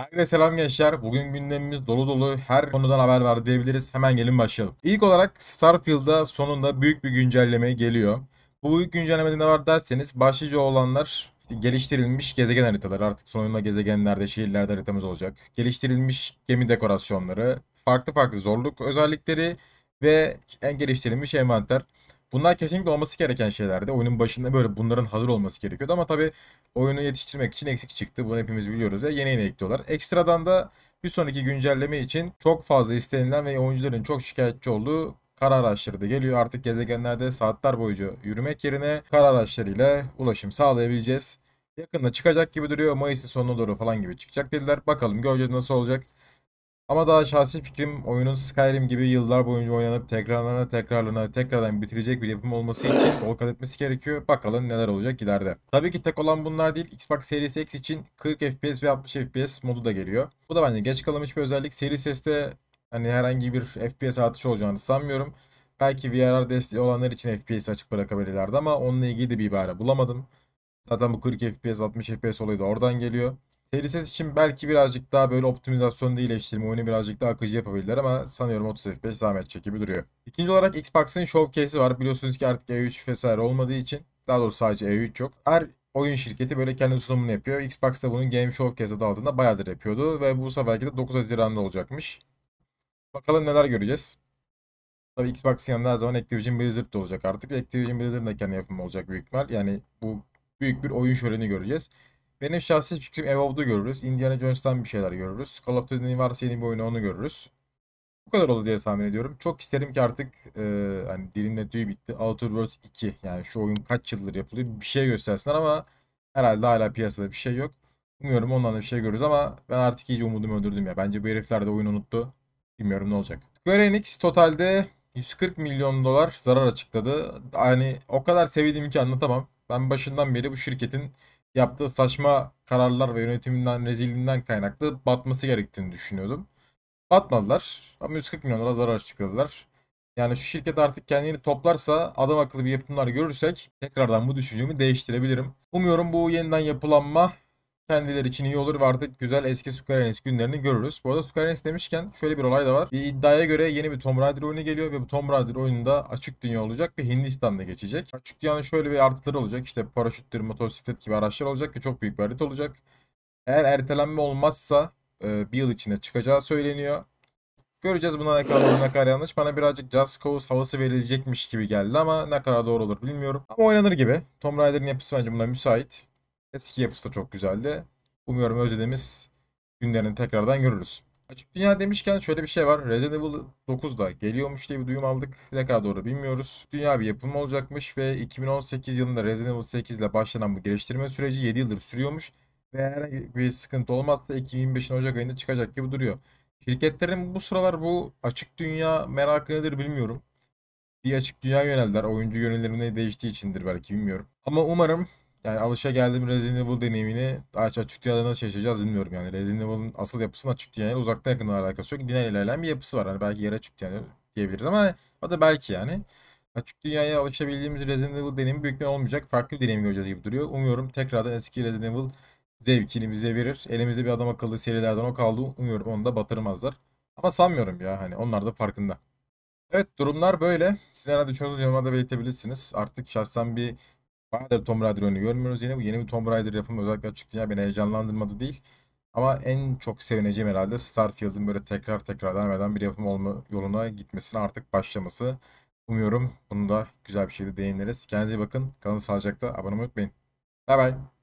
Herkese selam gençler. Bugün gündemimiz dolu dolu her konudan haber var diyebiliriz. Hemen gelin başlayalım. İlk olarak Starfield'da sonunda büyük bir güncelleme geliyor. Bu büyük güncellemede ne var derseniz başlıca olanlar geliştirilmiş gezegen haritaları. Artık sonunda gezegenlerde, şehirlerde haritamız olacak. Geliştirilmiş gemi dekorasyonları, farklı farklı zorluk özellikleri ve en geliştirilmiş envanter. Bunlar kesinlikle olması gereken şeylerdi. Oyunun başında böyle bunların hazır olması gerekiyordu ama tabii oyunu yetiştirmek için eksik çıktı. Bunu hepimiz biliyoruz ve yeni yeni ekliyorlar. Ekstradan da bir sonraki güncelleme için çok fazla istenilen ve oyuncuların çok şikayetçi olduğu kar araçları da geliyor. Artık gezegenlerde saatler boyunca yürümek yerine kar araçlarıyla ulaşım sağlayabileceğiz. Yakında çıkacak gibi duruyor. Mayıs'ın sonuna doğru falan gibi çıkacak dediler. Bakalım göreceğiz nasıl olacak. Ama daha şahsi fikrim oyunun Skyrim gibi yıllar boyunca oynanıp tekrarlarına tekrarlarına tekrardan bitirecek bir yapım olması için yol kat etmesi gerekiyor. Bakalım neler olacak ileride. Tabii ki tek olan bunlar değil. Xbox Series X için 40 FPS ve 60 FPS modu da geliyor. Bu da bence geç kalınmış bir özellik. Series S'te hani herhangi bir FPS artışı olacağını sanmıyorum. Belki VR desteği olanlar için FPS açık bırakabilirlerdi ama onunla ilgili de bir ibare bulamadım. Zaten bu 40 FPS 60 FPS olayı da oradan geliyor. Seri ses için belki birazcık daha böyle optimizasyonda iyileştirme oyunu birazcık daha akıcı yapabilirler ama sanıyorum 30 FPS zahmet edecek duruyor. İkinci olarak Xbox'ın showcase'i var. Biliyorsunuz ki artık E3 vesaire olmadığı için daha doğrusu sadece E3 yok. Her oyun şirketi böyle kendi sunumunu yapıyor. Xbox da bunun Game Showcase adı altında bayağıdır yapıyordu ve bu seferki de 9 Haziran'da olacakmış. Bakalım neler göreceğiz. Tabii Xbox'ın yanında her zaman Activision Blizzard da olacak artık. Activision Blizzard'ın da kendi yapımı olacak büyük ihtimal. Yani bu büyük bir oyun şöleni göreceğiz. Benim şahsi fikrim Evolved'u görürüz. Indiana Jones'tan bir şeyler görürüz. Call of Duty'nin varsa yeni bir oyunu onu görürüz. Bu kadar oldu diye tahmin ediyorum. Çok isterim ki artık e, hani dilimle tüy bitti. Outer Worlds 2 yani şu oyun kaç yıldır yapılıyor bir şey göstersinler ama herhalde hala piyasada bir şey yok. Umuyorum ondan da bir şey görürüz ama ben artık iyice umudumu öldürdüm ya. Bence bu herifler de oyun unuttu. Bilmiyorum ne olacak. Square Enix totalde 140 milyon dolar zarar açıkladı. Yani o kadar sevdiğim ki anlatamam. Ben başından beri bu şirketin yaptığı saçma kararlar ve yönetiminden, rezilliğinden kaynaklı batması gerektiğini düşünüyordum. Batmadılar ama 140 milyon dolar zarar açıkladılar. Yani şu şirket artık kendini toplarsa adam akıllı bir yapımlar görürsek tekrardan bu düşüncemi değiştirebilirim. Umuyorum bu yeniden yapılanma Kendileri için iyi olur ve artık güzel eski Square Enix günlerini görürüz. Bu arada Square Enix demişken şöyle bir olay da var. Bir iddiaya göre yeni bir Tomb Raider oyunu geliyor ve bu Tomb Raider oyununda açık dünya olacak ve Hindistan'da geçecek. Açık dünyanın şöyle bir artıları olacak. İşte paraşüttür, motosiklet gibi araçlar olacak ve çok büyük bir harita olacak. Eğer ertelenme olmazsa e, bir yıl içinde çıkacağı söyleniyor. Göreceğiz buna ne kadar ne kadar yanlış. Bana birazcık Just Cause havası verilecekmiş gibi geldi ama ne kadar doğru olur bilmiyorum. Ama oynanır gibi. Tomb Raider'in yapısı bence buna müsait. Eski yapısı da çok güzeldi. Umuyorum özlediğimiz günlerini tekrardan görürüz. Açık dünya demişken şöyle bir şey var. Resident Evil 9 da geliyormuş diye bir duyum aldık. Ne kadar doğru bilmiyoruz. Dünya bir yapım olacakmış ve 2018 yılında Resident Evil 8 ile başlanan bu geliştirme süreci 7 yıldır sürüyormuş. Ve herhangi bir sıkıntı olmazsa 2025'in Ocak ayında çıkacak gibi duruyor. Şirketlerin bu sıralar bu açık dünya merakı nedir bilmiyorum. Bir açık dünya yöneldiler. Oyuncu yönelimi değiştiği içindir belki bilmiyorum. Ama umarım yani alışa geldiğim Resident Evil deneyimini daha açık dünyada nasıl yaşayacağız bilmiyorum yani. Resident Evil'ın asıl yapısının açık dünyayla uzaktan yakından alakası yok. Lineer ilerleyen bir yapısı var. Hani belki yere açık yani diyebiliriz ama o da belki yani. Açık dünyaya alışabildiğimiz Resident Evil deneyimi büyük bir olmayacak. Farklı bir deneyim göreceğiz gibi duruyor. Umuyorum tekrardan eski Resident Evil zevkini bize verir. Elimizde bir adam akıllı serilerden o kaldı. Umuyorum onu da batırmazlar. Ama sanmıyorum ya hani onlar da farkında. Evet durumlar böyle. Siz herhalde çözüm yorumlarda belirtebilirsiniz. Artık şahsen bir Bayağıdır Tomb Raider oyunu görmüyoruz. Yine bu yeni bir Tomb Raider yapımı özellikle açık dünya beni heyecanlandırmadı değil. Ama en çok sevineceğim herhalde Starfield'ın böyle tekrar tekrar denemeden bir yapım olma yoluna gitmesine artık başlaması. Umuyorum bunu da güzel bir şekilde değiniriz. Kendinize iyi bakın. Kalın sağlıcakla. Abone olmayı unutmayın. Bay bay.